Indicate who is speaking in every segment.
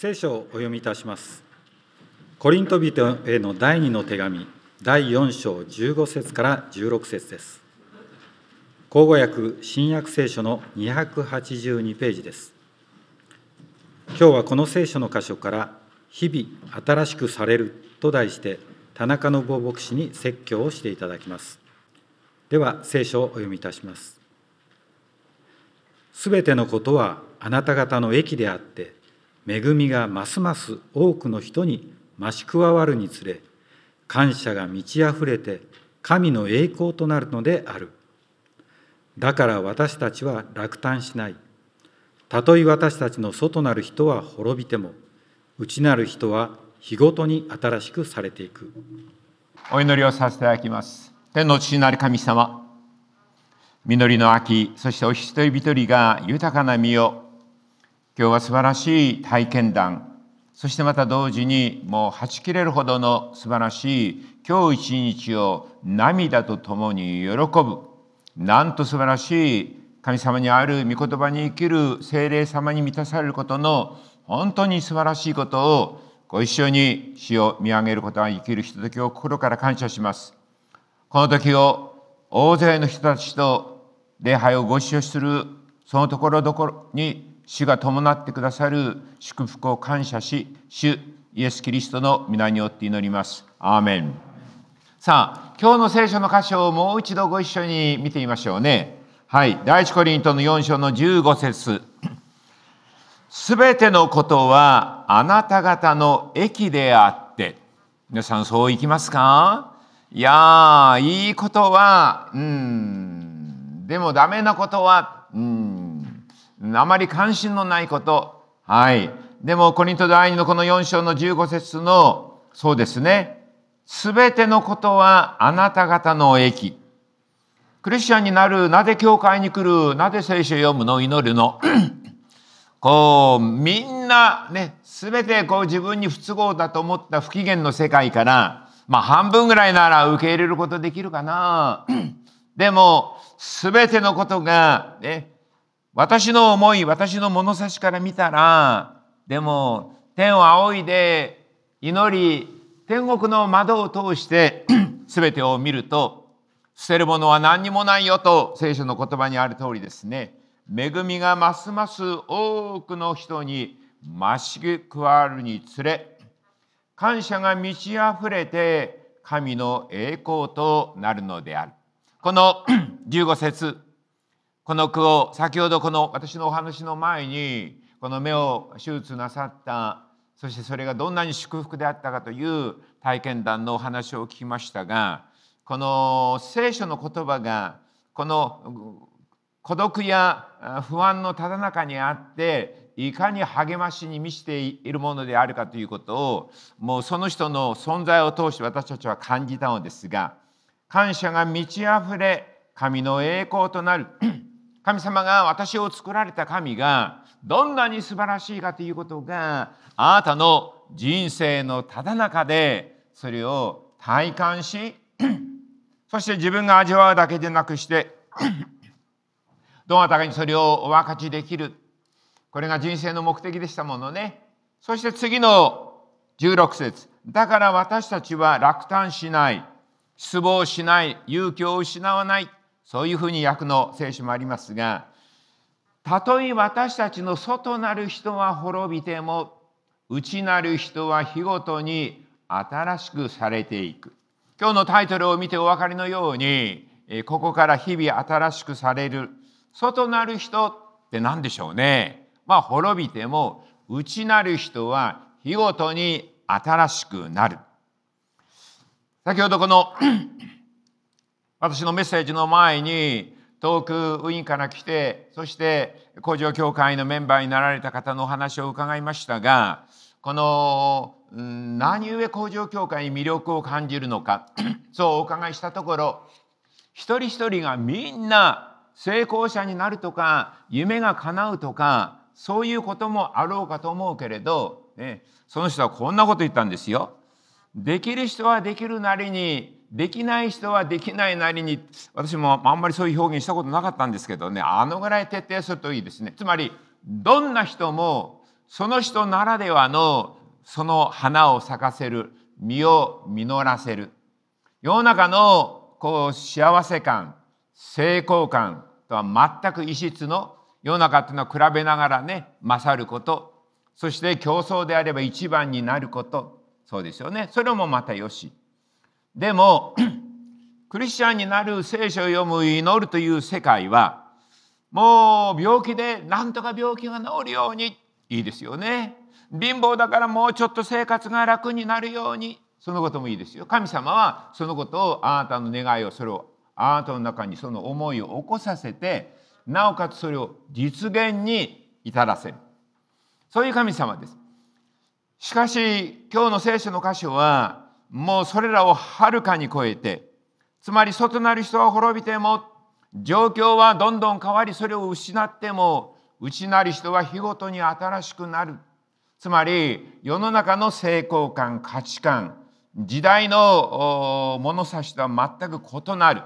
Speaker 1: 聖書をお読みいたします。コリント人への第二の手紙、第四章15節から16節です。口語訳新約聖書の282ページです。今日はこの聖書の箇所から「日々新しくされる」と題して田中信坊牧師に説教をしていただきます。では聖書をお読みいたします。すべてのことはあなた方の益であって恵みがますます多くの人に増し加わるにつれ感謝が満ち溢れて神の栄光となるのであるだから私たちは落胆しないたとえ私たちの外なる人は滅びても内なる人は日ごとに新しくされていくお祈りをさせていただきます天の父なる神様実りの秋そしてお一人一人が豊かな実を今日は素晴らしい体験談そしてまた同時にもうはち切れるほどの素晴らしい今日一日を涙とともに喜ぶなんと素晴らしい神様にある御言葉に生きる精霊様に満たされることの本当に素晴らしいことをご一緒に死を見上げることが生きるひとときを心から感謝します。この時を大勢の人たちと礼拝をご一緒するそのところどころに主が伴ってくださる祝福を感謝し、主イエス・キリストの皆によって祈ります。アーメン。さあ、今日の聖書の箇所をもう一度ご一緒に見てみましょうね。はい、第一コリントの4章の15節 すべてのことはあなた方の益であって。皆さんそういきますかいやいいことは、うん、でもダメなことは、うん、あまり関心のないこと。はい。でも、コリント第2のこの4章の15節の、そうですね。すべてのことはあなた方の益。クリスチャンになる、なぜ教会に来る、なぜ聖書を読むの、祈るの。こう、みんなね、すべてこう自分に不都合だと思った不機嫌の世界から、まあ半分ぐらいなら受け入れることできるかな。でも、すべてのことが、ね、私の思い、私の物差しから見たら、でも、天を仰いで祈り、天国の窓を通して 全てを見ると、捨てるものは何にもないよと聖書の言葉にある通りですね。恵みがますます多くの人に増し加わるにつれ、感謝が満ち溢れて神の栄光となるのである。この15 節この句を先ほどこの私のお話の前にこの目を手術なさったそしてそれがどんなに祝福であったかという体験談のお話を聞きましたがこの聖書の言葉がこの孤独や不安のただ中にあっていかに励ましに満ちているものであるかということをもうその人の存在を通して私たちは感じたのですが感謝が満ち溢れ神の栄光となる神様が私を作られた神がどんなに素晴らしいかということがあなたの人生のただ中でそれを体感し そして自分が味わうだけでなくして どなたかにそれをお分かちできるこれが人生の目的でしたものねそして次の16節だから私たちは落胆しない失望しない勇気を失わないそういうふうに訳の聖書もありますがたとえ私たちの外なる人は滅びても内なる人は日ごとに新しくされていく今日のタイトルを見てお分かりのようにここから日々新しくされる外なる人って何でしょうねまあ滅びても内なる人は日ごとに新しくなる先ほどこの私のメッセージの前に遠くウィーンから来てそして工場協会のメンバーになられた方のお話を伺いましたがこの何故工場協会に魅力を感じるのか そうお伺いしたところ一人一人がみんな成功者になるとか夢が叶うとかそういうこともあろうかと思うけれど、ね、その人はこんなこと言ったんですよ。できる人はできるなりにできない人はできないなりに私もあんまりそういう表現したことなかったんですけどねあのぐらい徹底するといいですねつまりどんな人もその人ならではのその花を咲かせる実を実らせる世の中のこう幸せ感成功感とは全く異質の世の中っていうのは比べながらね勝ることそして競争であれば一番になることそうですよねそれもまたよしでも クリスチャンになる聖書を読む祈るという世界はもう病気でなんとか病気が治るようにいいですよね貧乏だからもうちょっと生活が楽になるようにそのこともいいですよ神様はそのことをあなたの願いをそれをあなたの中にその思いを起こさせてなおかつそれを実現に至らせるそういう神様ですしかし今日の聖書の箇所はもうそれらをはるかに超えてつまり外なる人は滅びても状況はどんどん変わりそれを失っても内なる人は日ごとに新しくなるつまり世の中の成功観価値観時代の物差しとは全く異なる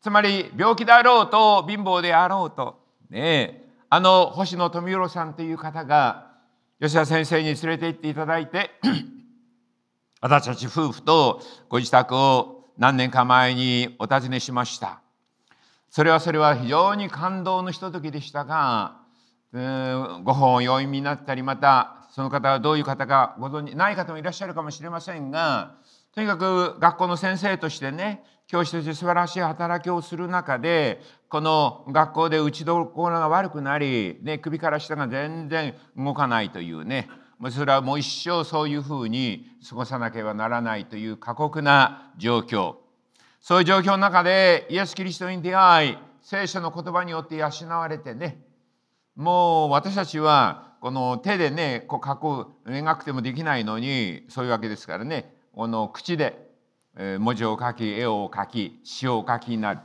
Speaker 1: つまり病気であろうと貧乏であろうとねあの星野富弘さんという方が吉田先生に連れて行っていただいて 私たち夫婦とご自宅を何年か前にお尋ねしましたそれはそれは非常に感動のひとときでしたがご本を用意になったりまたその方はどういう方かご存じない方もいらっしゃるかもしれませんがとにかく学校の先生としてね教師として素晴らしい働きをする中でこの学校で打ちどころが悪くなり、ね、首から下が全然動かないというねそれはもう一生そういうふうに過ごさなければならないという過酷な状況そういう状況の中でイエス・キリストに出会い聖書の言葉によって養われてねもう私たちはこの手でねこう書く描くてもできないのにそういうわけですからねこの口で文字を書き絵を書き詩を書きになる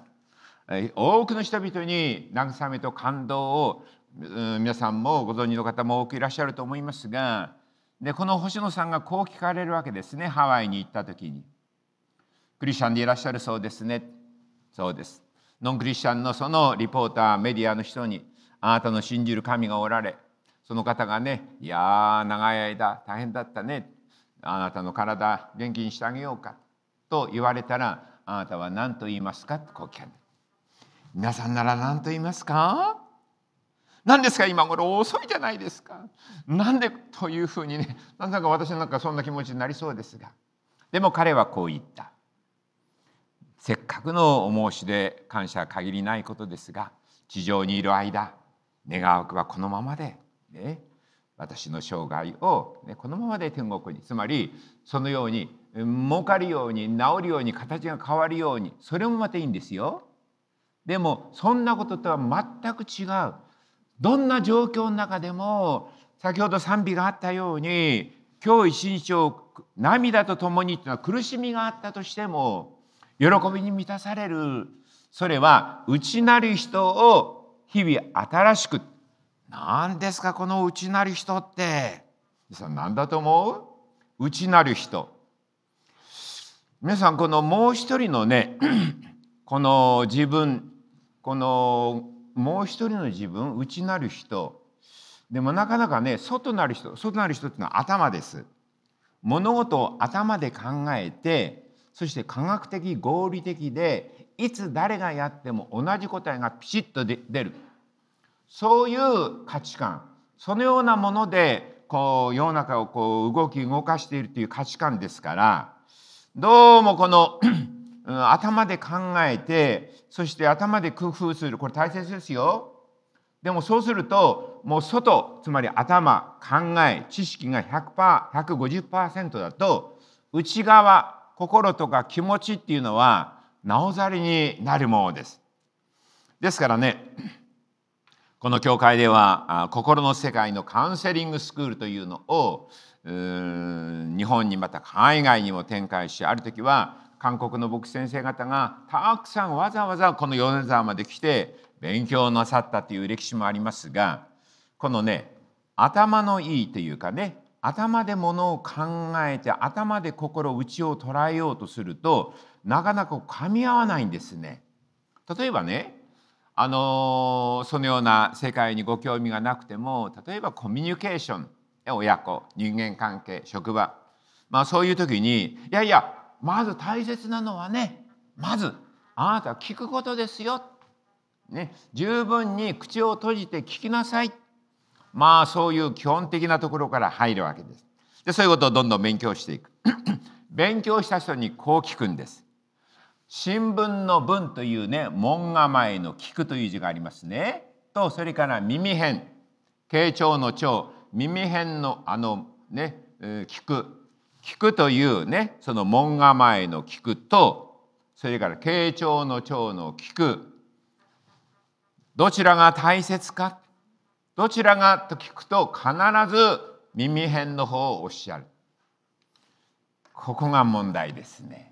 Speaker 1: 多くの人々に慰めと感動を皆さんもご存知の方も多くいらっしゃると思いますがでこの星野さんがこう聞かれるわけですねハワイに行った時に。クリスチャンでいらっしゃるそうですねそうです。ノンクリスチャンのそのリポーターメディアの人にあなたの信じる神がおられその方がねいやー長い間大変だったねあなたの体元気にしてあげようかと言われたらあなたは何と言いますかとこう聞かれた。皆さんなら何と言いますか何ですか今頃遅いじゃないですか。なんでというふうにね、何だか私なんかそんな気持ちになりそうですが。でも彼はこう言った。せっかくのお申し出、感謝は限りないことですが、地上にいる間、願わくはこのままで、ね、私の生涯を、ね、このままで天国につまりそのように儲かるように治るように形が変わるようにそれもまたいいんですよ。でもそんなこととは全く違うどんな状況の中でも先ほど賛美があったように今日一日を涙とともにというのは苦しみがあったとしても喜びに満たされるそれは内なる人を日々新しく何ですかこの内なる人って何だと思う内なる人皆さんこのもう一人のねこの自分このもう一人の自分内なる人でもなかなかね外なる人外なる人っていうのは頭です。物事を頭で考えてそして科学的合理的でいつ誰がやっても同じ答えがピシッと出るそういう価値観そのようなものでこう世の中をこう動き動かしているという価値観ですからどうもこの頭で考えてそして頭で工夫するこれ大切ですよ。でもそうするともう外つまり頭考え知識が100%、150%だと内側心とか気持ちっていうのはなおざりになるものです。ですからねこの教会では心の世界のカウンセリングスクールというのを日本にまた海外にも展開しある時は韓国の牧師先生方がたくさんわざわざこの米沢まで来て勉強なさったという歴史もありますがこのね頭のいいというかね頭でものを考えて頭で心内を捉えようとするとなかなか噛み合わないんですね。例えばねあのそのような世界にご興味がなくても例えばコミュニケーション親子人間関係職場まあそういう時にいやいやまず大切なのはねまずあなた聞くことですよ、ね、十分に口を閉じて聞きなさいまあそういう基本的なところから入るわけです。でそういうことをどんどん勉強していく。勉強した人にこう聞くんです。新聞の文というね門構えの聞くという字がありますね。とそれから耳辺慶長の長耳辺のあのね、聞く聞くというねその門構えの聞くとそれから慶長の長の聞くどちらが大切かどちらがと聞くと必ず耳辺の方をおっしゃるここが問題ですね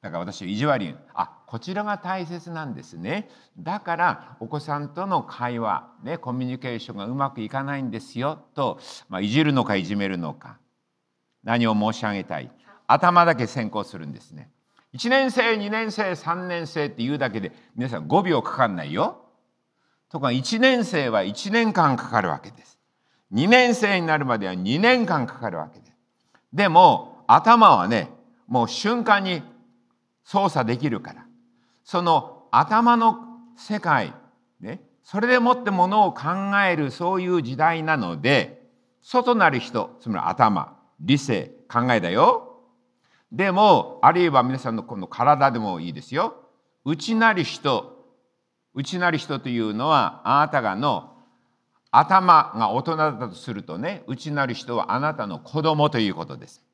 Speaker 1: だから私は意地悪にあこちらが大切なんですねだからお子さんとの会話ねコミュニケーションがうまくいかないんですよと、まあ、いじるのかいじめるのか何を申し上げたい頭だけ先行するんですね1年生2年生3年生って言うだけで皆さん5秒かかんないよとか1年生は1年間かかるわけです2年生になるまでは2年間かかるわけですでも頭はねもう瞬間に操作できるからその頭の世界ねそれでもってものを考えるそういう時代なので外なる人つまり頭理性考えだよでもあるいは皆さんのこの体でもいいですよ内なる人内なる人というのはあなたがの頭が大人だとするとね内なる人はあなたの子供ということです。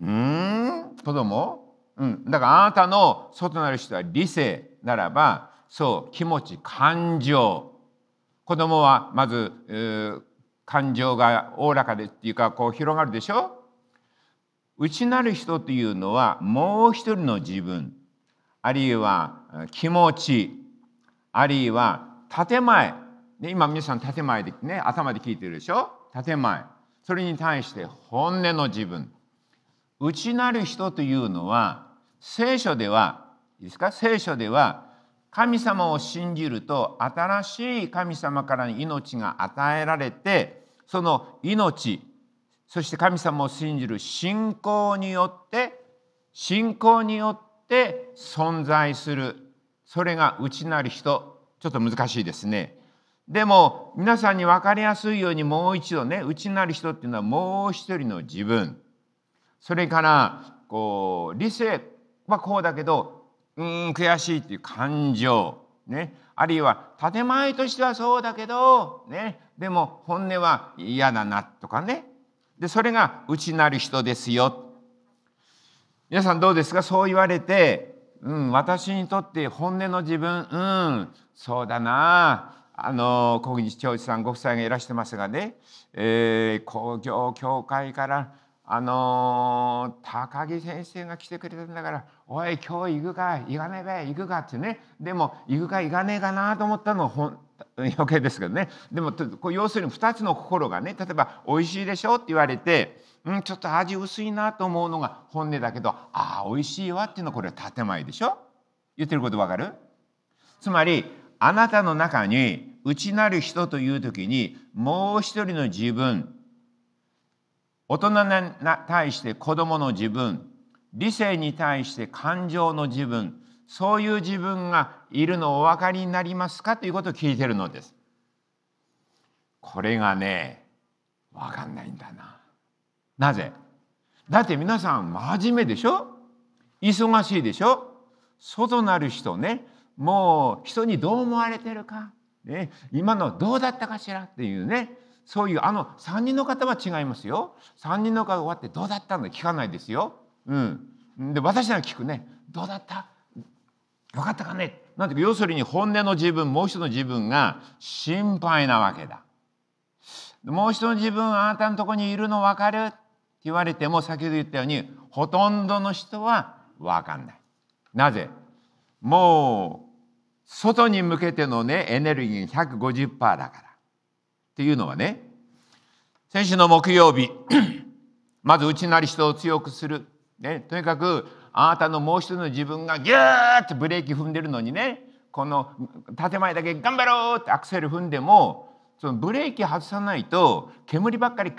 Speaker 1: うん子供うん、だからあなたの外なる人は理性ならばそう気持ち感情子供はまず、えー、感情がおおらかでっていうかこう広がるでしょ内なる人というのはもう一人の自分あるいは気持ちあるいは建前、で今皆さん建前でね頭で聞いてるでしょ建前それに対して本音の自分内なる人というのは聖書ではいいですか聖書では神様を信じると新しい神様から命が与えられてその命そして神様を信じる信仰によって信仰によって存在するそれが内なる人ちょっと難しいですね。でも皆さんに分かりやすいようにもう一度ね内なる人っていうのはもう一人の自分それからこう理性はこうだけどうん悔しいっていう感情ねあるいは建前としてはそうだけどねでも本音は嫌だなとかねでそれが内なる人ですよ皆さんどうですかそう言われて、うん、私にとって本音の自分うんそうだなあの小口長一さんご夫妻がいらしてますがね、えー、工業協会からあの高木先生が来てくれたんだから「おい今日行くか行かねえべ行くか」ってねでも行くか行かねえかなと思ったの余計ですけどねでもこう要するに2つの心がね例えば「おいしいでしょ」って言われて、うん、ちょっと味薄いなと思うのが本音だけど「ああおいしいわ」っていうのはこれは建前でしょ言ってることわかるつまりあなたの中に内なる人という時にもう一人の自分大人に対して子供の自分理性に対して感情の自分そういう自分がいるのをお分かりになりますかということを聞いてるのです。これがね分かんないんだな。なぜだって皆さん真面目でしょ忙しいでしょ外なる人ねもう人にどう思われてるか、ね、今のどうだったかしらっていうねそういうあの3人の方は違いますよ3人の方終わってどうだったの聞かないですよ。うん、で私なら聞くねどうだった分かったかねなんていうか要するに本音の自分もう一人の自分が心配なわけだ。もう一人の自分あなたのとこにいるの分かるって言われても先ほど言ったようにほとんどの人は分かんない。なぜもう外に向けてのねエネルギーが150%だから。っていうのはね先週の木曜日まず内なり人を強くする、ね、とにかくあなたのもう一人の自分がギューッとブレーキ踏んでるのにねこの建前だけ頑張ろうってアクセル踏んでもそのブレーキ外さないと煙ばっかり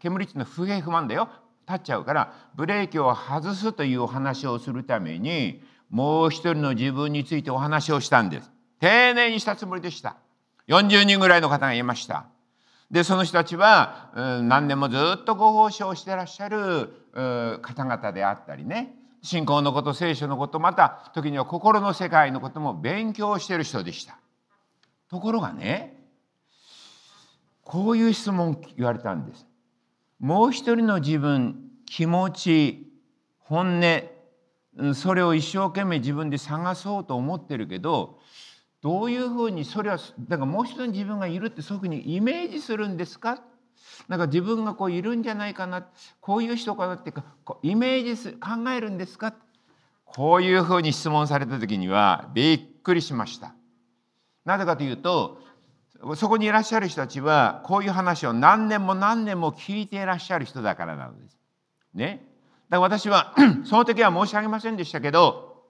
Speaker 1: 煙っていうのは不平不満だよ立っちゃうからブレーキを外すというお話をするためにもう一人の自分についてお話をしたんです。丁寧にしたつもりでした。40人ぐらいの方がいました。でその人たちは、うん、何年もずっとご奉仕をしてらっしゃる方々であったりね信仰のこと聖書のことまた時には心の世界のことも勉強している人でしたところがねこういう質問言われたんですもう一人の自分気持ち本音それを一生懸命自分で探そうと思ってるけどどういうふうにそれはだからもう一人の自分がいるってそういうふうにイメージするんですかなんか自分がこういるんじゃないかなこういう人かなっていうかこうイメージす考えるんですかこういうふうに質問された時にはびっくりしました。なぜかというとそこにいらっしゃる人たちはこういう話を何年も何年も聞いていらっしゃる人だからなのです。ね。だから私は その時は申し上げませんでしたけど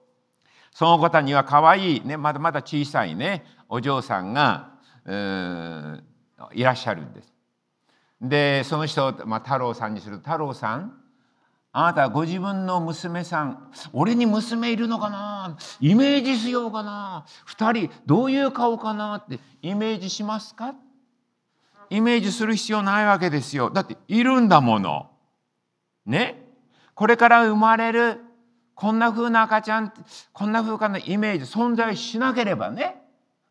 Speaker 1: その方には可愛いねまだまだ小さいねお嬢さんがうんいらっしゃるんです。でその人を、まあ、太郎さんにする太郎さんあなたご自分の娘さん俺に娘いるのかなイメージしようかな2人どういう顔かなってイメージしますかイメージする必要ないわけですよだっているんだもの。ねこれから生まれるこんな風な赤ちゃんこんな風かなイメージ存在しなければね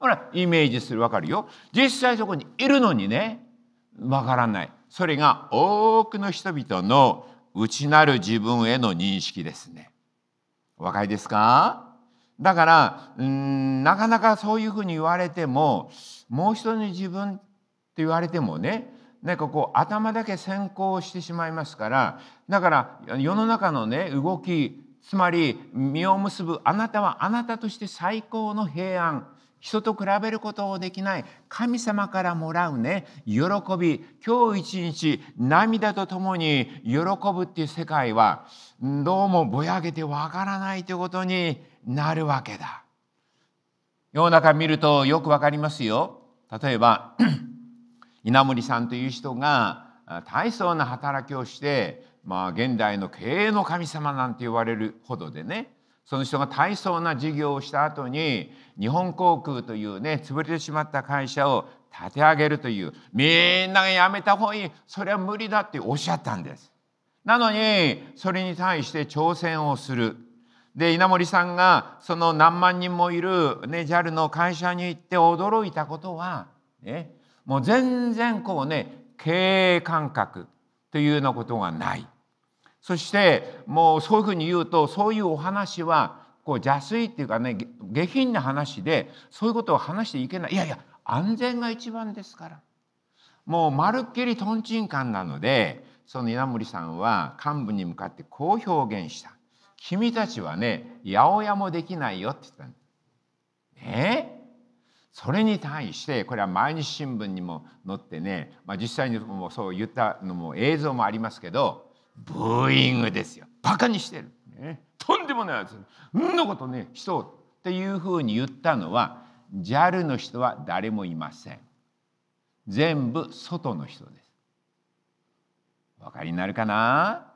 Speaker 1: ほらイメージするわかるよ実際そこにいるのにねわからないそれが多くの人々の内なる自分への認識ですね。若いですかだからんなかなかそういうふうに言われてももう一人の自分って言われてもねなんかこう頭だけ先行してしまいますからだから世の中のね動きつまり実を結ぶあなたはあなたとして最高の平安人と比べることをできない神様からもらうね喜び今日一日涙とともに喜ぶっていう世界はどうもぼやけてわからないということになるわけだ。世の中見るとよくわかりますよ。例えば 稲森さんという人が大層な働きをして、まあ、現代の経営の神様なんて言われるほどでねその人が大層な事業をした後に日本航空というね潰れてしまった会社を立て上げるというみんながやめた方がいいそれは無理だっておっしゃったんです。なのにそれに対して挑戦をする。で稲森さんがその何万人もいる、ね、JAL の会社に行って驚いたことは、ね、もう全然こうね経営感覚というようなことがない。そしてもうそういうふうに言うとそういうお話はこう邪推っていうかね下品な話でそういうことを話していけないいやいや安全が一番ですからもうまるっきりとんちんかんなのでその稲森さんは幹部に向かってこう表現した「君たちはね八百屋もできないよ」って言ったそれに対してこれは毎日新聞にも載ってね、まあ、実際にもそう言ったのも映像もありますけどブーイングですよバカにしてる、ね、とんでもないやつんのことね人っていうふうに言ったのは JAL の人は誰もいません全部外の人ですお分かりになるかな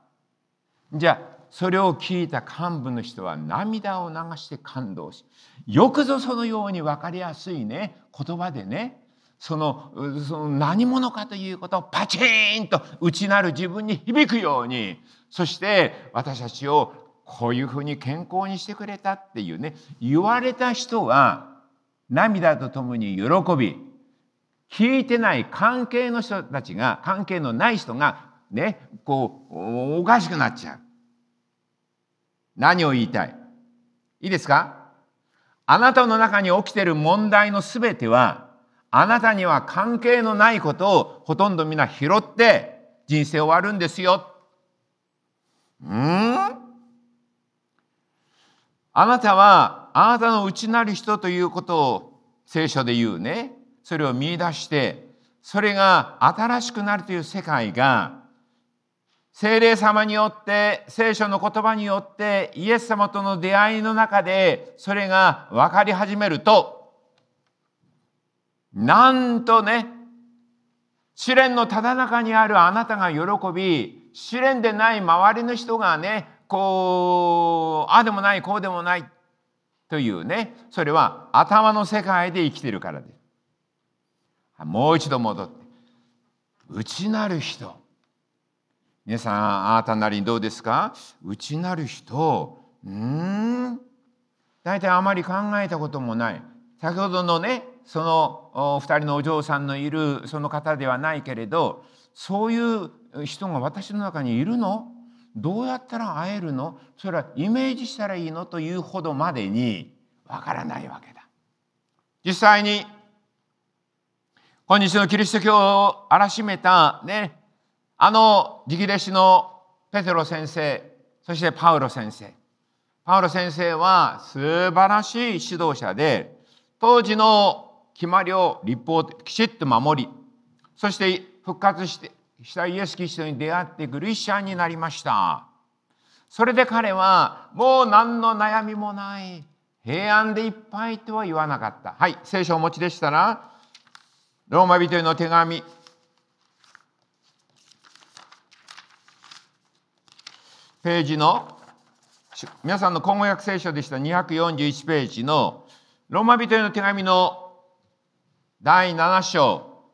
Speaker 1: じゃあそれを聞いた幹部の人は涙を流して感動しよくぞそのように分かりやすいね言葉でねそのその何者かということをパチーンと内なる自分に響くようにそして私たちをこういうふうに健康にしてくれたっていうね言われた人は涙とともに喜び聞いてない関係の人たちが関係のない人がねこうおかしくなっちゃう。何を言いたいいいですかあなたの中に起きてる問題の全てはあなたには関係のないことをほとんどみんな拾って人生終わるんですよ。んあなたはあなたの内なる人ということを聖書で言うねそれを見出してそれが新しくなるという世界が精霊様によって聖書の言葉によってイエス様との出会いの中でそれが分かり始めるとなんとね試練のただ中にあるあなたが喜び試練でない周りの人がねこうああでもないこうでもないというねそれは頭の世界で生きてるからです。もう一度戻って内なる人皆さんあなたなりにどうですか内なる人うん大体あまり考えたこともない先ほどのねその2人のお嬢さんのいるその方ではないけれどそういう人が私の中にいるのどうやったら会えるのそれはイメージしたらいいのというほどまでにわからないわけだ。実際に今日のキリスト教を荒めたねあの直弟子のペテロ先生そしてパウロ先生パウロ先生は素晴らしい指導者で当時の決まりを立法きちっと守りそして復活してしたイエス・キリストに出会ってクリスチャンになりましたそれで彼はもう何の悩みもない平安でいっぱいとは言わなかったはい聖書をお持ちでしたらローマ人への手紙ページの皆さんの今後約聖書でした241ページのローマ人への手紙の第7章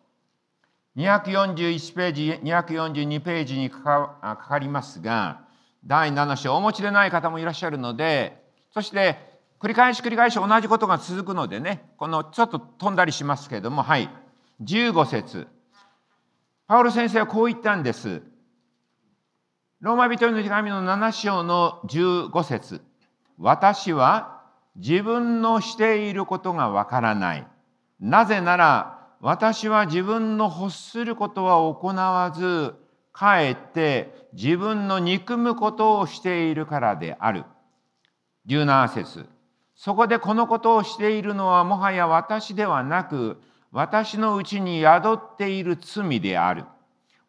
Speaker 1: 241ページ242ページにかかかかりますが第7章お持ちでない方もいらっしゃるのでそして繰り返し繰り返し同じことが続くのでねこのちょっと飛んだりしますけれどもはい15節パウロ先生はこう言ったんです。ローマ人への手紙の7章の15節私は自分のしていることがわからない。なぜなら私は自分の欲することは行わず、かえって自分の憎むことをしているからである。17節そこでこのことをしているのはもはや私ではなく、私のうちに宿っている罪である。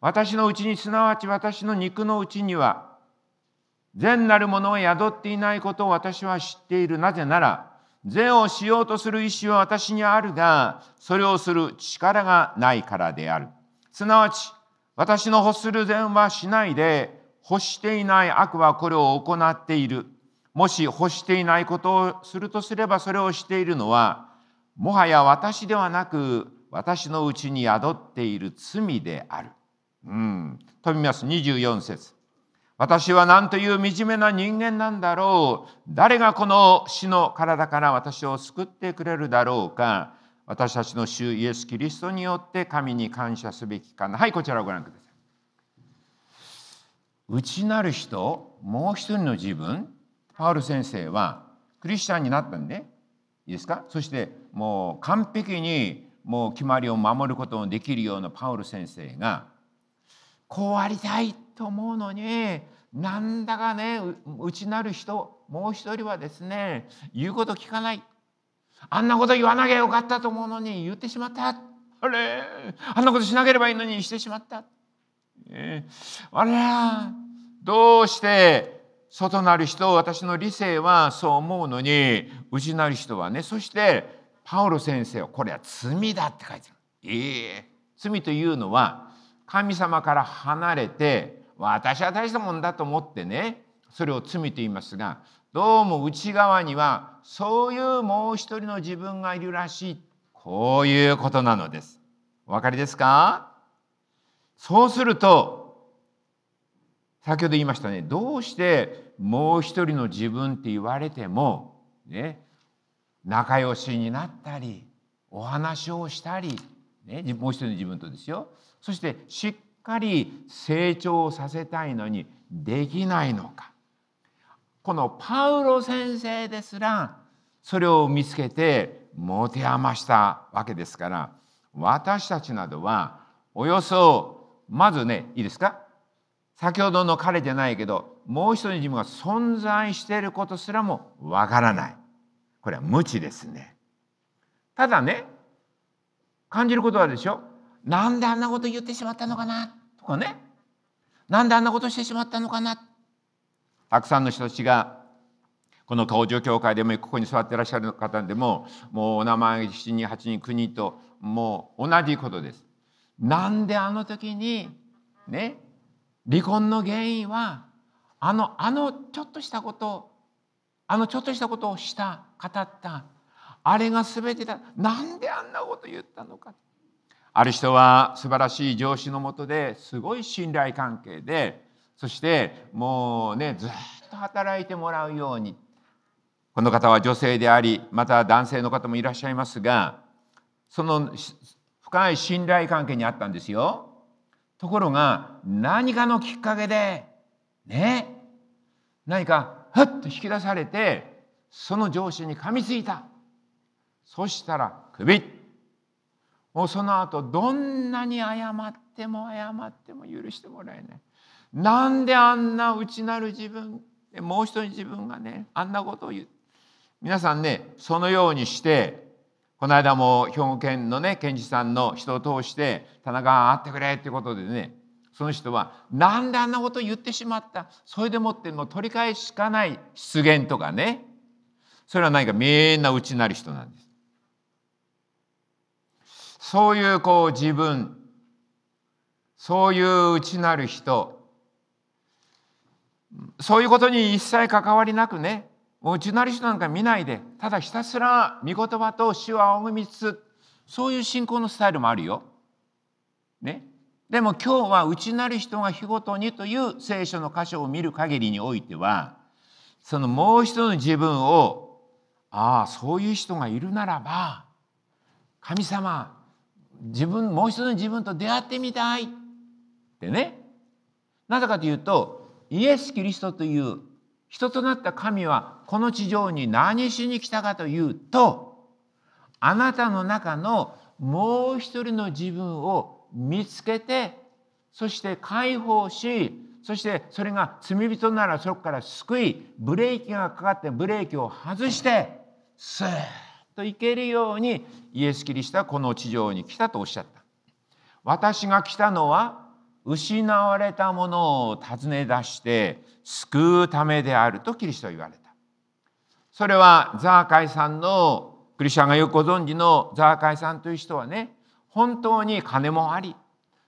Speaker 1: 私のうちにすなわち私の肉のうちには善なるものは宿っていないことを私は知っている。なぜなら、善をしようとする意志は私にあるが、それをする力がないからである。すなわち、私の欲する善はしないで、欲していない悪はこれを行っている。もし欲していないことをするとすれば、それをしているのは、もはや私ではなく、私のうちに宿っている罪である。うん。飛びます。24節私は何という惨めな人間なんだろう。誰がこの死の体から私を救ってくれるだろうか。私たちの主イエス・キリストによって神に感謝すべきかな。はい、こちらをご覧ください。内なる人、もう一人の自分、パウル先生はクリスチャンになったんで、いいですかそしてもう完璧にもう決まりを守ることのできるようなパウル先生が、こうありたいと思うのになんだかね内なる人もう一人はですね言うこと聞かないあんなこと言わなきゃよかったと思うのに言ってしまったあれあんなことしなければいいのにしてしまった、えあれどうして外なる人私の理性はそう思うのに内なる人はねそしてパウロ先生はこれは罪だって書いてある。えー、罪というのは神様から離れて私は大したもんだと思ってねそれを罪と言いますがどうも内側にはそういうもう一人の自分がいるらしいこういうことなのです。お分かりですかそうすると先ほど言いましたねどうしてもう一人の自分って言われてもね仲良しになったりお話をしたり、ね、もう一人の自分とですよそしてしっかり成長させたいのにできないのかこのパウロ先生ですらそれを見つけて持て余したわけですから私たちなどはおよそまずねいいですか先ほどの彼じゃないけどもう一人自分が存在していることすらもわからないこれは無知ですねただね感じることはでしょなんであんなこと言ってしまったのかなとかねなんであんなことしてしまったのかなたくさんの人たちがこの東条教会でもここに座ってらっしゃる方でももうお名前7人8人9人ともう同じことです。なんであの時にね離婚の原因はあのあのちょっとしたことあのちょっとしたことをした語ったあれが全てだなんであんなこと言ったのかある人は素晴らしい上司のもとですごい信頼関係でそしてもうねずっと働いてもらうようにこの方は女性でありまた男性の方もいらっしゃいますがその深い信頼関係にあったんですよ。ところが何かのきっかけでね何かふっと引き出されてその上司に噛みついたそしたらクビもうその後どんなに謝っても謝っても許してもらえない。なんであんな内なる自分もう一人自分がねあんなことを言う皆さんねそのようにしてこの間も兵庫県のね検事さんの人を通して田中会ってくれってことでねその人は何であんなことを言ってしまったそれでもってもう取り返しかない失言とかねそれは何かみんな内なる人なんです。そういうこう自分そういう内なる人そういうことに一切関わりなくねもう内なる人なんか見ないでただひたすら御言葉と主を仰ぎつつそういう信仰のスタイルもあるよ。ね、でも今日は内なる人が日ごとにという聖書の箇所を見る限りにおいてはそのもう一つの自分をああそういう人がいるならば神様自分もう一度の自分と出会ってみたいってねなぜかというとイエス・キリストという人となった神はこの地上に何しに来たかというとあなたの中のもう一人の自分を見つけてそして解放しそしてそれが罪人ならそこから救いブレーキがかかってブレーキを外してスーッと行けるようにイエス・キリストはこの地上に来たとおっしゃった。私が来たのは失われたものを尋ね出して救うためであるとキリストは言われた。それはザーカイさんのクリスチャンがよくご存知のザーカイさんという人はね本当に金もあり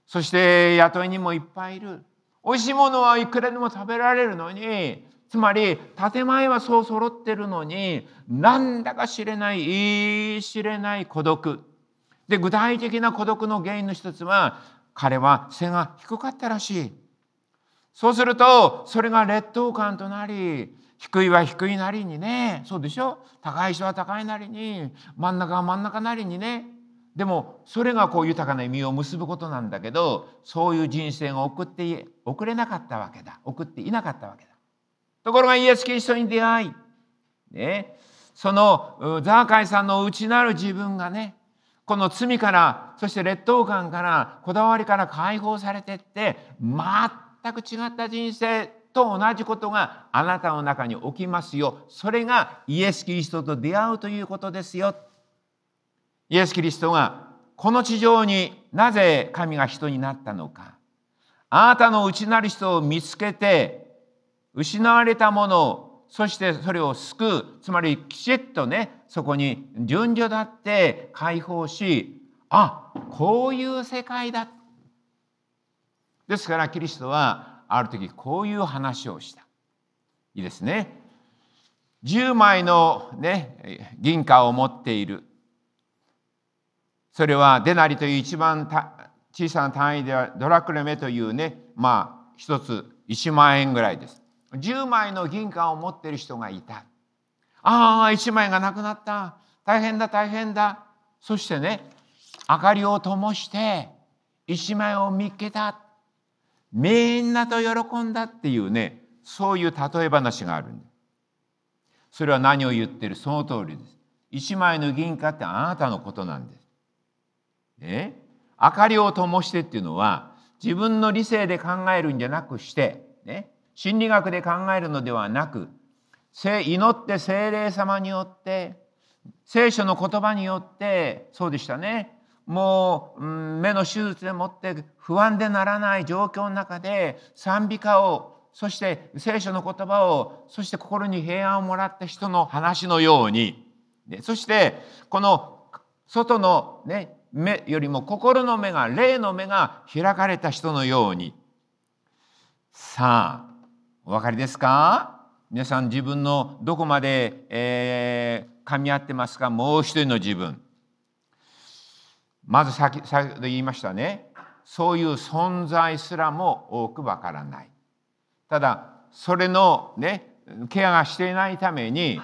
Speaker 1: そして雇いにもいっぱいいるおいしいものはいくらでも食べられるのにつまり建前はそう揃ってるのになんだか知れない言い知れない孤独で具体的な孤独の原因の一つは彼は背が低かったらしいそうするとそれが劣等感となり低いは低いなりにねそうでしょ高い人は高いなりに真ん中は真ん中なりにねでもそれがこう豊かな意味を結ぶことなんだけどそういう人生を送って送れなかったわけだ送っていなかったわけだ。ところがイエス・キリストに出会い、ね、そのザーカイさんの内なる自分がねこの罪からそして劣等感からこだわりから解放されてって全く違った人生と同じことがあなたの中に起きますよそれがイエス・キリストと出会うということですよイエス・キリストがこの地上になぜ神が人になったのかあなたの内なる人を見つけて失われたものをそしてそれを救うつまりきちっとねそこに順序だって解放しあこういう世界だですからキリストはある時こういう話をしたいいですね10枚の、ね、銀貨を持っているそれはデナリという一番小さな単位ではドラクレメというねまあ一つ1万円ぐらいです10枚の銀貨を持っている人がいた。ああ、1枚がなくなった。大変だ、大変だ。そしてね、明かりを灯して1枚を見つけた。みんなと喜んだっていうね、そういう例え話があるんそれは何を言ってるその通りです。1枚の銀貨ってあなたのことなんです。ね、明かりを灯してっていうのは自分の理性で考えるんじゃなくして、ね、心理学で考えるのではなく祈って精霊様によって聖書の言葉によってそうでしたねもう、目の手術でもって不安でならない状況の中で賛美歌をそして聖書の言葉をそして心に平安をもらった人の話のようにそしてこの外の、ね、目よりも心の目が霊の目が開かれた人のようにさあお分かりですか皆さん自分のどこまで、えー、噛み合ってますかもう一人の自分。まず先先ほど言いましたねそういう存在すらも多くわからない。ただそれのねケアがしていないために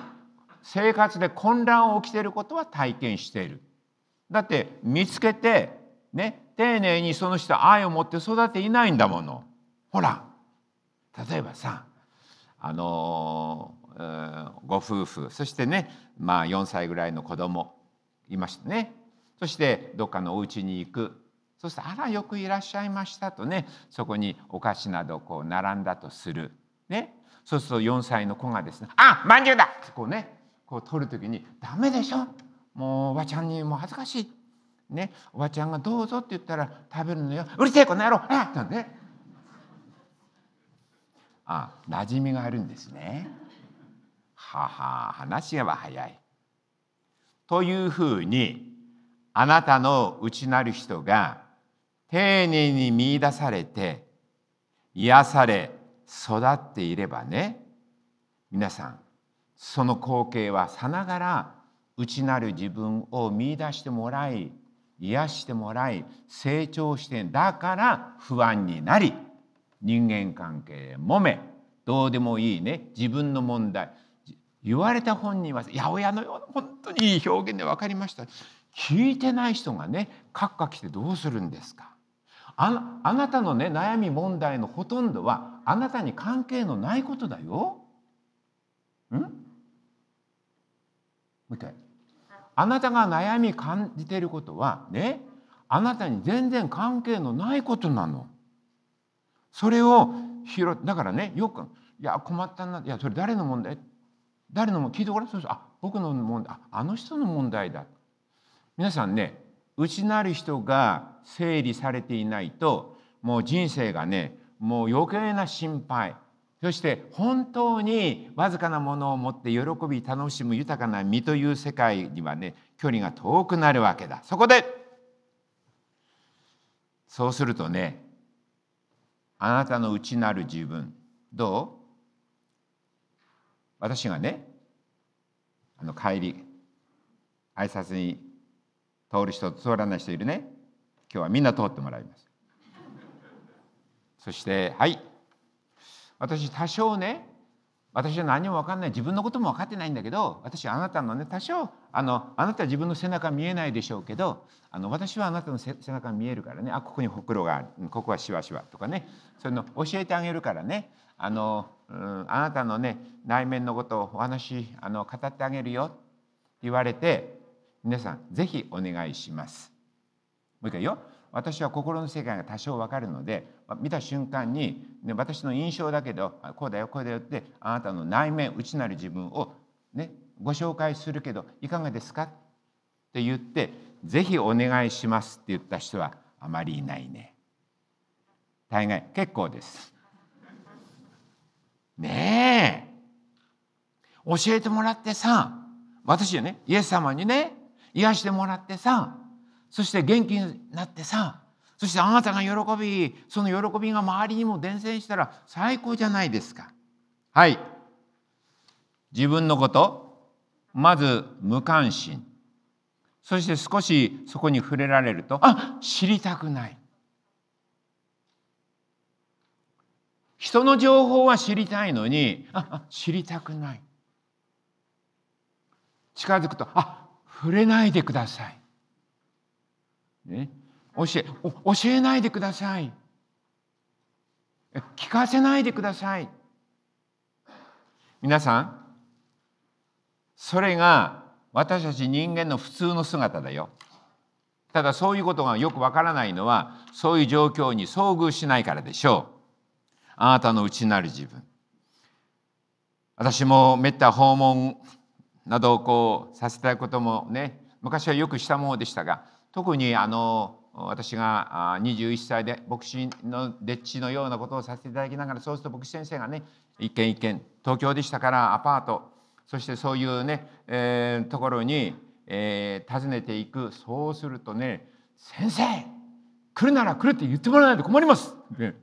Speaker 1: 生活で混乱を起きていることは体験している。だって見つけてね丁寧にその人愛を持って育てていないんだもの。ほら例えばさあのご夫婦そしてね、まあ、4歳ぐらいの子供いましたねそしてどっかのお家に行くそして「あらよくいらっしゃいました」とねそこにお菓子などこう並んだとする、ね、そうすると4歳の子がですね「あまんじゅうだ!」ってこうねこう取る時に「ダメでしょもうおばちゃんにもう恥ずかしい」ね、おばちゃんが「どうぞ」って言ったら食べるのよ「うるせえこの野郎!」あっ!」ってねあ馴染みがあるんですね。はは話は早い。というふうにあなたの内なる人が丁寧に見いだされて癒され育っていればね皆さんその光景はさながら内なる自分を見いだしてもらい癒してもらい成長してだから不安になり人間関係もめどうでもいいね自分の問題言われた本人は八百屋のような本当にいい表現で分かりました聞いてない人がねカッカ来てどうするんですかああなたのね悩み問題のほとんどはあなたに関係のないことだよ。んもう一回。あなたが悩み感じていることはねあなたに全然関係のないことなの。それを拾ってだからねよく「いや困ったな」「いやそれ誰の問題?」誰のも聞いてごらんそうそうあ僕の問題ああの人の問題だ皆さんね内なる人が整理されていないともう人生がねもう余計な心配そして本当にわずかなものを持って喜び楽しむ豊かな身という世界にはね距離が遠くなるわけだそこでそうするとねあなたの内なる自分どう私がねあの帰り挨拶に通る人通らない人いるね今日はみんな通ってもらいますそしてはい私多少ね私は何も分かんない自分のことも分かってないんだけど私はあなたのね多少あのあなたは自分の背中見えないでしょうけどあの私はあなたの背中見えるからねあここにほくろがあるここはしわしわとかねそういうの教えてあげるからねあの、うん、あなたのね内面のことをお話あの語ってあげるよって言われて皆さん是非お願いします。もう一回よ私は心の世界が多少わかるので見た瞬間に、ね、私の印象だけどこうだよこうだよってあなたの内面内なる自分を、ね、ご紹介するけどいかがですかって言って「ぜひお願いします」って言った人はあまりいないね。大概結構です。ねえ教えてもらってさ私ねイエス様にね癒してもらってさそして元気になってさそしてあなたが喜びその喜びが周りにも伝染したら最高じゃないですかはい自分のことまず無関心そして少しそこに触れられるとあ知りたくない人の情報は知りたいのにあ知りたくない近づくとあ触れないでくださいね、教え教えないでください聞かせないでください皆さんそれが私たち人間の普通の姿だよただそういうことがよくわからないのはそういう状況に遭遇しないからでしょうあなたの内なる自分私もめった訪問などをこうさせたいこともね昔はよくしたものでしたが特にあの私が21歳で牧師の列地のようなことをさせていただきながらそうすると牧師先生がね一軒一軒東京でしたからアパートそしてそういうね、えー、ところに、えー、訪ねていくそうするとね「先生来るなら来るって言ってもらわないと困ります」ね、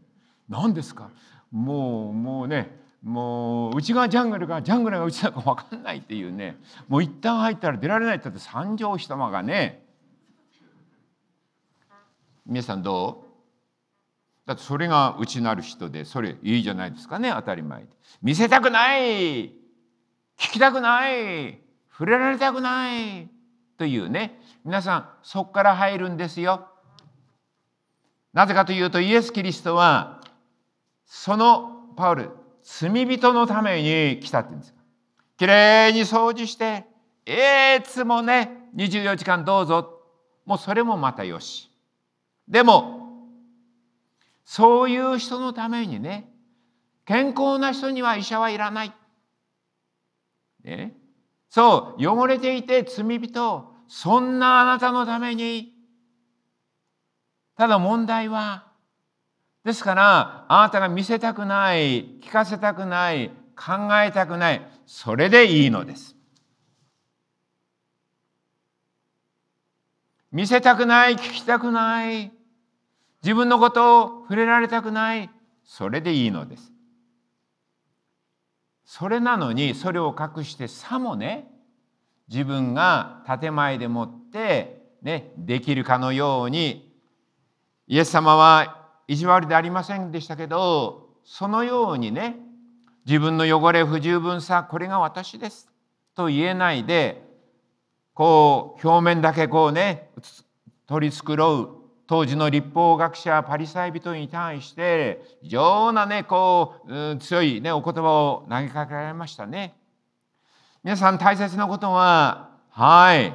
Speaker 1: 何ですかもうもうねもう内側ジャングルかジャングルが内だか分かんないっていうねもう一旦入ったら出られないってって三畳一間がね皆さんどうだってそれが内なる人でそれいいじゃないですかね当たり前で見せたくない聞きたくない触れられたくないというね皆さんそこから入るんですよ。なぜかというとイエス・キリストはそのパウル罪人のために来たって言うんですきれいに掃除していつもね24時間どうぞもうそれもまたよしでもそういう人のためにね健康な人には医者はいらない。ね、そう汚れていて罪人そんなあなたのためにただ問題はですからあなたが見せたくない聞かせたくない考えたくないそれでいいのです。見せたくない聞きたくない自分のことを触れられたくないそれでいいのです。それなのにそれを隠してさもね自分が建前でもって、ね、できるかのようにイエス様は意地悪でありませんでしたけどそのようにね自分の汚れ不十分さこれが私ですと言えないでこう表面だけこうね取り繕う当時の立法学者パリサイ人に対して非常なねこう、うん、強いねお言葉を投げかけられましたね。皆さん大切なことははい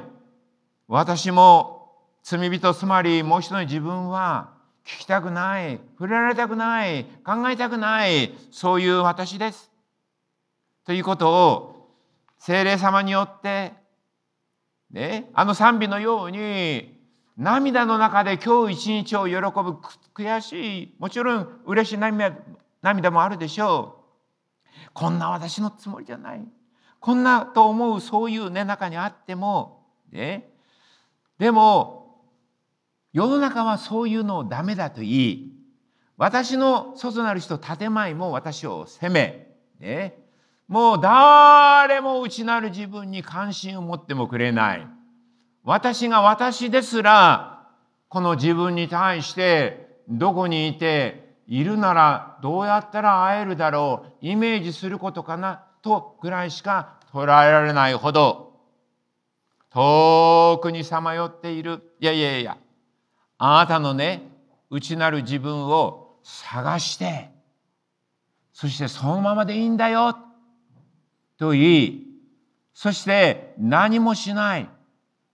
Speaker 1: 私も罪人つまりもう一度自分は聞きたくない触れられたくない考えたくないそういう私です。ということを精霊様によってね、あの賛美のように涙の中で今日一日を喜ぶ悔しいもちろん嬉しい涙涙もあるでしょうこんな私のつもりじゃないこんなと思うそういうね中にあってもねでも世の中はそういうのをダメだと言い私の外なる人建前も私を責めねもう誰も内なる自分に関心を持ってもくれない。私が私ですら、この自分に対して、どこにいて、いるならどうやったら会えるだろう、イメージすることかな、とぐらいしか捉えられないほど、遠くにさまよっている。いやいやいや、あなたのね、内なる自分を探して、そしてそのままでいいんだよ。と言い、そして何もしない。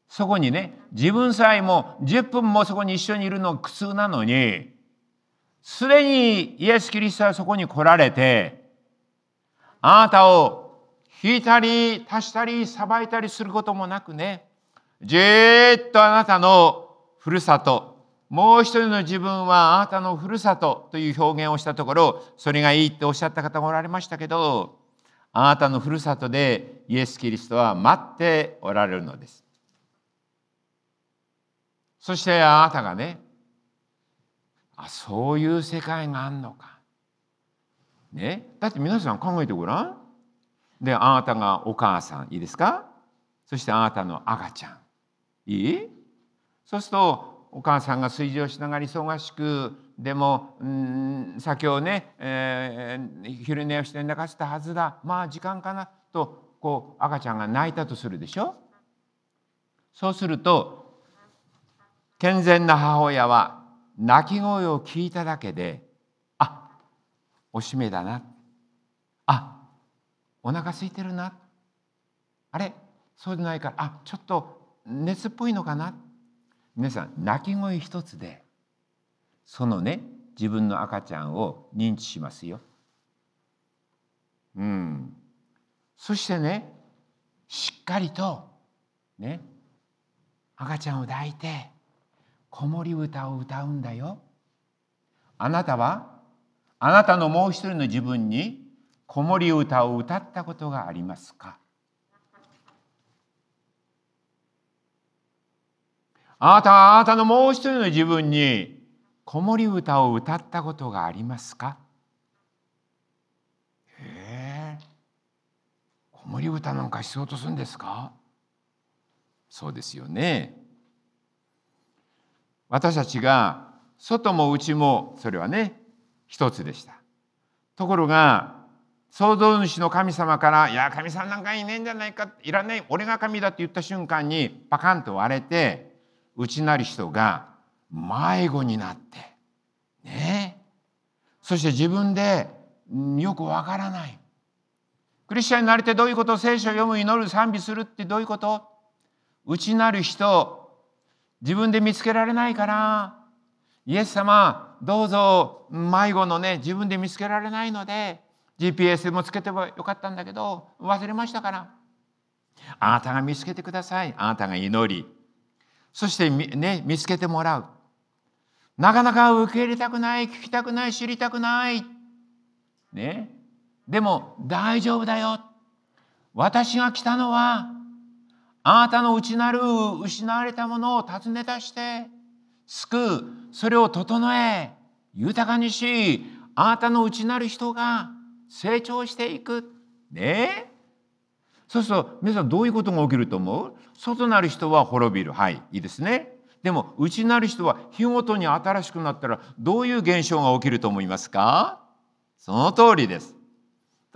Speaker 1: そこにね、自分さえも10分もそこに一緒にいるの苦痛なのに、すでにイエス・キリストはそこに来られて、あなたを引いたり足したりさばいたりすることもなくね、じーっとあなたのふるさと、もう一人の自分はあなたのふるさとという表現をしたところ、それがいいっておっしゃった方もおられましたけど、あなたのふるさとでイエス・キリストは待っておられるのです。そしてあなたがね、あ、そういう世界があんのか。ね、だって皆さん考えてごらん。で、あなたがお母さん、いいですかそしてあなたの赤ちゃん、いいそうすると、お母さんが水上をしながら忙しくでもうん先をね、えー、昼寝をして寝かせたはずだまあ時間かなとこう赤ちゃんが泣いたとするでしょそうすると健全な母親は泣き声を聞いただけであおしめだなあお腹空いてるなあれそうでないからあちょっと熱っぽいのかな皆さん泣き声一つでそのね自分の赤ちゃんを認知しますよ。うん、そしてねしっかりとね赤ちゃんを抱いて子守歌を歌うんだよ。あなたはあなたのもう一人の自分に子守歌を歌ったことがありますかあなたはあなたのもう一人の自分に子守歌を歌ったことがありますかへえ子守歌なんかしようとするんですかそうですよね。私たちが外も内もそれはね一つでした。ところが創造主の神様から「いや神さんなんかいねえんじゃないかいらない俺が神だ」って言った瞬間にパカンと割れて内なる人が迷子になってねそして自分でよくわからないクリスチャンになれてどういうこと聖書を読む祈る賛美するってどういうこと内なる人自分で見つけられないからイエス様どうぞ迷子のね自分で見つけられないので GPS もつけてもよかったんだけど忘れましたからあなたが見つけてくださいあなたが祈りそして、ね、見つけてもらうなかなか受け入れたくない聞きたくない知りたくない。ね。でも大丈夫だよ。私が来たのはあなたの内なる失われたものを尋ね出して救うそれを整え豊かにしあなたの内なる人が成長していく。ねそうすると皆さんどういうことが起きると思う外なる人は滅びる。はいいいですね。でも内なる人は日ごとに新しくなったらどういう現象が起きると思いますかその通りです。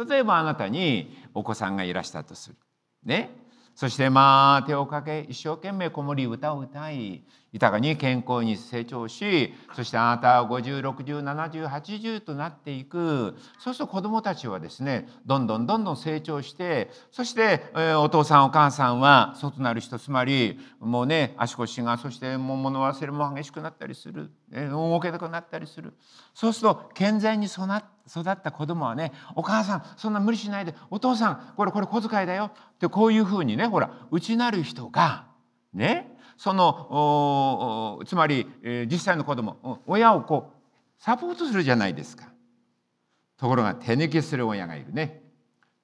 Speaker 1: 例えばあなたにお子さんがいらしたとする。ね。そしてまあ手をかけ一生懸命子守歌を歌い豊かに健康に成長しそしてあなたは50607080となっていくそうすると子どもたちはですねどんどんどんどん成長してそして、えお父さんお母さんは外なる人つまりもうね足腰がそしてもう物忘れも激しくなったりする、え動けなくなったりするそうすると健全に育った子どもはね「お母さんそんな無理しないでお父さんこれこれ小遣いだよ」ってこういうふうにねほら内なる人がねそのつまり実際の子供親をこうサポートするじゃないですかところが手抜きする親がいるね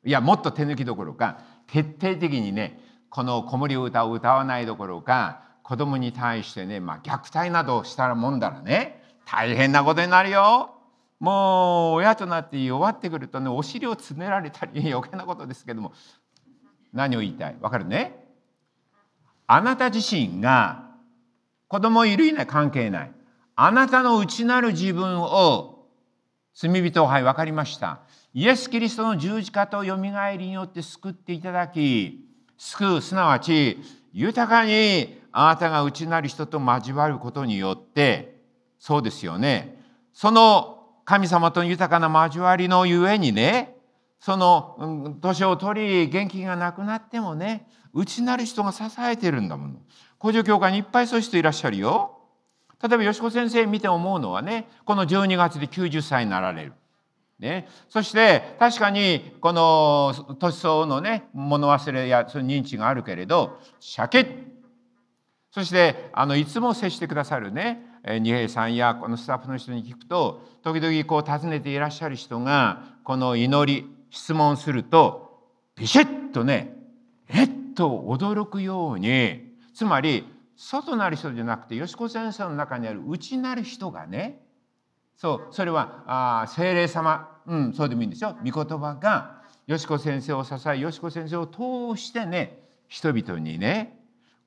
Speaker 1: いやもっと手抜きどころか徹底的にねこの子守歌を歌わないどころか子供に対してね、まあ、虐待などしたらもんだらね大変なことになるよもう親となって弱ってくるとねお尻をつねられたり余計なことですけども何を言いたいわかるねあなた自身が子供いるいない関係ないあなたの内なる自分を罪人をはい分かりましたイエス・キリストの十字架とよみがえりによって救っていただき救うすなわち豊かにあなたが内なる人と交わることによってそうですよねその神様と豊かな交わりのゆえにねその年を取り元気がなくなってもね内なる人が支えてるんだもの工場協会にいっぱいそういう人いらっしゃるよ例えば吉子先生見て思うのはねこの12月で90歳になられる。ね、そして確かにこの年相応のね物忘れやその認知があるけれどシャキッそしてあのいつも接してくださるね二平さんやこのスタッフの人に聞くと時々こう訪ねていらっしゃる人がこの祈り質問するとビシッとね「えっ?」と驚くようにつまり外なる人じゃなくて吉子先生の中にある内なる人がねそうそれはあ精霊様、うん、そうでもいいんですよ御言葉が吉子先生を支え吉子先生を通してね人々にね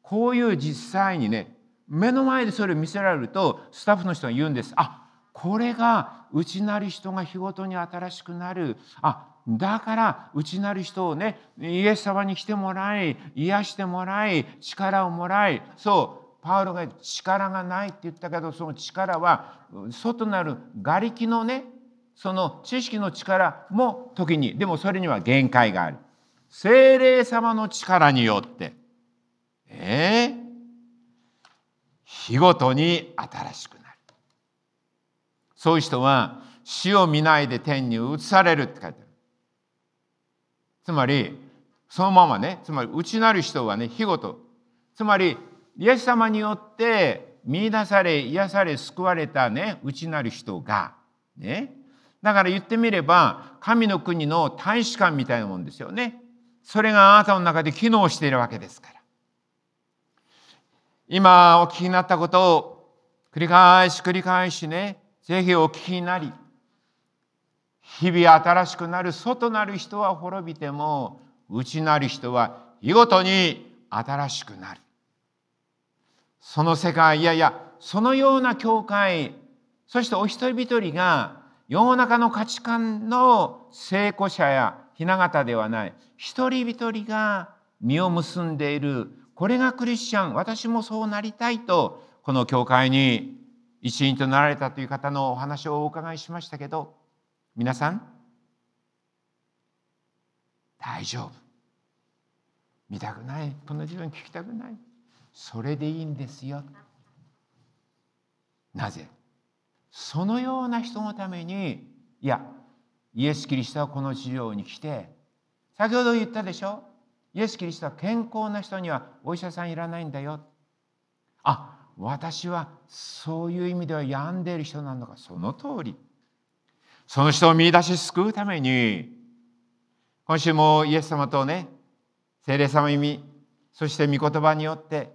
Speaker 1: こういう実際にね目の前でそれを見せられるとスタッフの人が言うんです。あこれが内なる人が日ごとに新しくなるあだから内なる人をねイエス様に来てもらい癒してもらい力をもらいそうパウロが力がないって言ったけどその力は外なる瓦礫のねその知識の力も時にでもそれには限界がある精霊様の力によってええー、日ごとに新しくなるそういう人は死を見ないで天に移されるって書いてあるつまりそのままねつまり内なる人はね日ごとつまりイエス様によって見出され癒され救われたね内なる人がねだから言ってみれば神の国の大使館みたいなもんですよね。それがあなたの中で機能しているわけですから。今お聞きになったことを繰り返し繰り返しね是非お聞きになり日々新しくなる外なる人は滅びても内なる人は見事に新しくなるその世界いやいやそのような教会そしてお一人一人が世の中の価値観の成功者や雛形ではない一人一人が実を結んでいるこれがクリスチャン私もそうなりたいとこの教会に一員となられたという方のお話をお伺いしましたけど皆さん大丈夫見たくないこの自分聞きたくないそれでいいんですよなぜそのような人のためにいやイエス・キリストはこの地上に来て先ほど言ったでしょイエス・キリストは健康な人にはお医者さんいらないんだよあ私はそういう意味では病んでいる人なのかその通りその人を見出し救うために、今週もイエス様とね、聖霊様意味そして御言葉によって、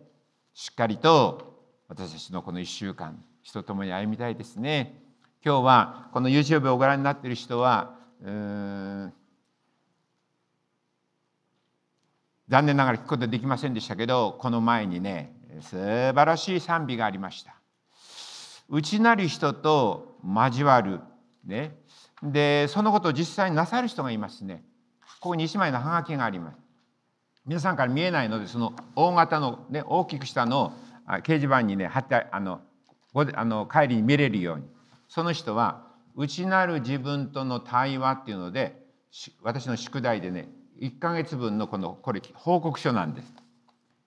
Speaker 1: しっかりと私たちのこの1週間、人と共に歩みたいですね。今日は、この YouTube をご覧になっている人は、残念ながら聞くことできませんでしたけど、この前にね、素晴らしい賛美がありました。内なる人と交わる、ね、でそのことを実際になさる人がいますねここに一枚のハガキがあります皆さんから見えないのでその大型の、ね、大きくしたのを掲示板にね貼ってあのごあの帰りに見れるようにその人は内なる自分との対話っていうので私の宿題でね1ヶ月分のこのこれ報告書なんです。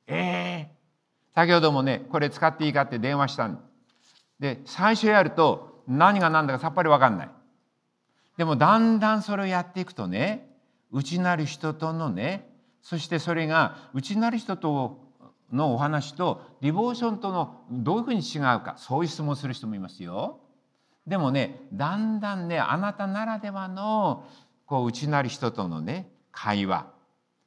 Speaker 1: えー、先ほどもねこれ使っていいかって電話したんで最初やると何が何だかさっぱり分かんない。でもだんだんそれをやっていくとね内なる人とのねそしてそれが内なる人とのお話とディボーションとのどういうふうに違うかそういう質問する人もいますよ。でもねだんだんねあなたならではのこう内なる人とのね会話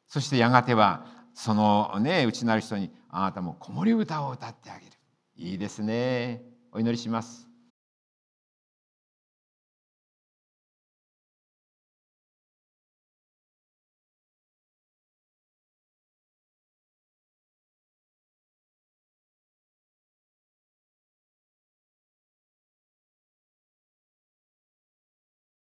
Speaker 1: そしてやがてはそのね内なる人にあなたも子守歌を歌ってあげるいいですねお祈りします。